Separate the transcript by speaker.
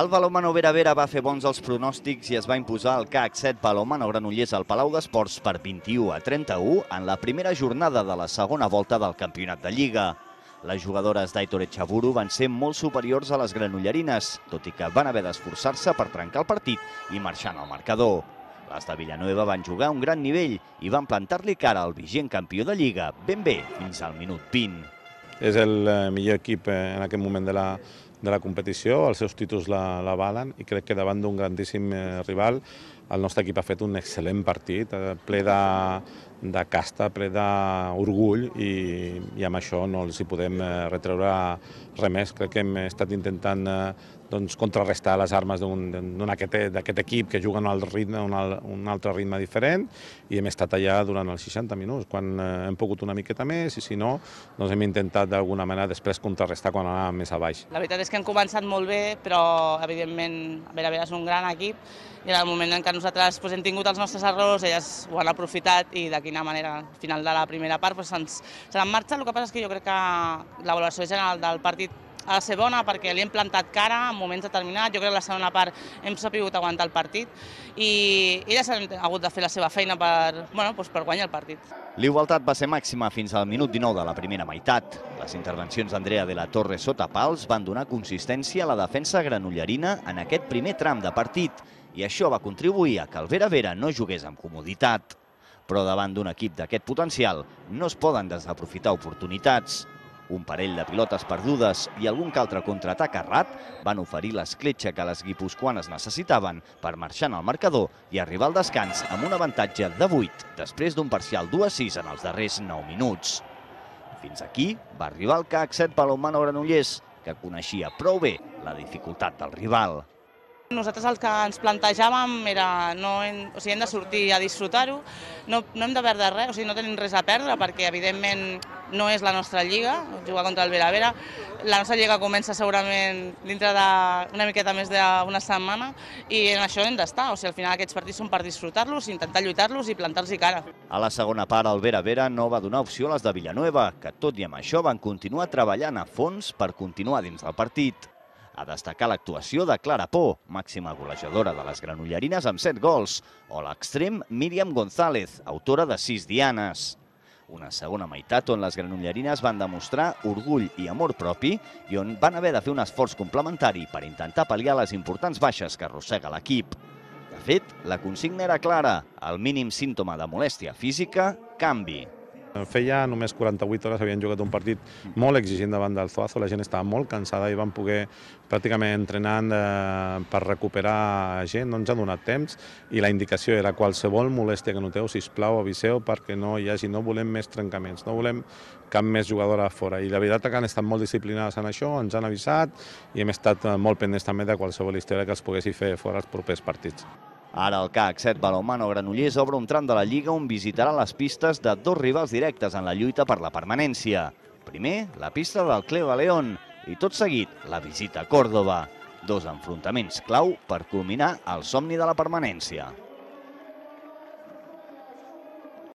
Speaker 1: El Balomano Vera Vera va fer bons els pronòstics i es va imposar el CAC 7 Balomano Granollers al Palau d'Esports per 21 a 31 en la primera jornada de la segona volta del Campionat de Lliga. Les jugadores d'Aitor Echaburu van ser molt superiors a les granollerines, tot i que van haver d'esforçar-se per trencar el partit i marxar en el marcador. Les de Villanueva van jugar a un gran nivell i van plantar-li cara al vigent campió de Lliga ben bé fins al minut 20. És el eh, millor equip eh, en aquest
Speaker 2: moment de la, de la competició, els seus títols la, la valen i crec que davant d'un grandíssim eh, rival el nostre equip ha fet un excel·lent partit, eh, ple de, de casta, ple d'orgull i, i amb això no els hi podem eh, retreure res més. Crec que hem estat intentant doncs, contrarrestar les armes d'aquest equip que juga en un, ritme, un, un altre ritme diferent i hem estat allà durant els 60 minuts, quan hem pogut una miqueta més i si no, doncs hem intentat d'alguna manera després contrarrestar quan anàvem més a baix.
Speaker 3: La veritat és que que han començat molt bé, però evidentment Veravera és un gran equip i en el moment en què nosaltres pues, doncs, hem tingut els nostres errors, elles ho han aprofitat i de quina manera al final de la primera part pues, doncs, se marxa. marxat. El que passa és que jo crec que la valoració general del partit ha de ser bona perquè li hem plantat cara en moments determinats. Jo crec que la segona part hem sabut aguantar el partit i ella s'ha hagut de fer la seva feina per, bueno, doncs per guanyar el partit.
Speaker 1: L'igualtat va ser màxima fins al minut 19 de la primera meitat. Les intervencions d'Andrea de la Torre sota pals van donar consistència a la defensa granollerina en aquest primer tram de partit i això va contribuir a que el Vera Vera no jugués amb comoditat. Però davant d'un equip d'aquest potencial no es poden desaprofitar oportunitats. Un parell de pilotes perdudes i algun que altre contraatac errat van oferir l'escletxa que les guipuscoanes necessitaven per marxar en el marcador i arribar al descans amb un avantatge de 8 després d'un parcial 2-6 en els darrers 9 minuts. Fins aquí va arribar el CAC 7 Palomano Granollers, que coneixia prou bé la dificultat del rival.
Speaker 3: Nosaltres el que ens plantejàvem era no hem, o sigui, hem de sortir a disfrutar-ho, no, no hem de perdre res, o sigui, no tenim res a perdre perquè evidentment no és la nostra lliga, jugar contra el Veravera. La nostra lliga comença segurament dintre d'una miqueta més d'una setmana i en això hem d'estar. O sigui, al final aquests partits són per disfrutar-los, intentar lluitar-los i plantar-los i cara.
Speaker 1: A la segona part, el Veravera no va donar opció a les de Villanueva, que tot i amb això van continuar treballant a fons per continuar dins del partit. A destacar l'actuació de Clara Por, màxima golejadora de les granollerines amb 7 gols, o l'extrem Míriam González, autora de 6 dianes. Una segona meitat on les granollerines van demostrar orgull i amor propi i on van haver de fer un esforç complementari per intentar pal·liar les importants baixes que arrossega l'equip. De fet, la consigna era clara, el mínim símptoma de molèstia física, canvi.
Speaker 2: Eh, feia només 48 hores havien jugat un partit molt exigent davant del Zoazo, la gent estava molt cansada i van poder pràcticament entrenant eh, per recuperar gent, no ens ha donat temps i la indicació era qualsevol molèstia que noteu, si plau aviseu perquè no hi hagi, no volem més trencaments, no volem cap més jugadora fora i la veritat que han estat molt disciplinades en això, ens han avisat i hem estat eh, molt pendents també de qualsevol història que els poguessi fer fora els propers partits.
Speaker 1: Ara el CAC 7 Balomano Granollers obre un tram de la Lliga on visitarà les pistes de dos rivals directes en la lluita per la permanència. Primer, la pista del Cleva León i tot seguit la visita a Còrdoba. Dos enfrontaments clau per culminar el somni de la permanència.